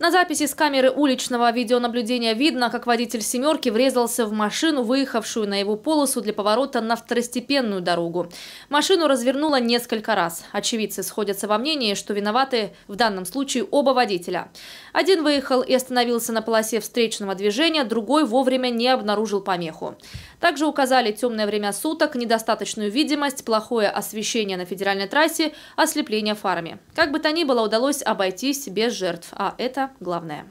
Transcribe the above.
На записи с камеры уличного видеонаблюдения видно, как водитель «семерки» врезался в машину, выехавшую на его полосу для поворота на второстепенную дорогу. Машину развернуло несколько раз. Очевидцы сходятся во мнении, что виноваты в данном случае оба водителя. Один выехал и остановился на полосе встречного движения, другой вовремя не обнаружил помеху. Также указали темное время суток, недостаточную видимость, плохое освещение на федеральной трассе, ослепление фарами. Как бы то ни было, удалось обойтись без жертв, а это главное.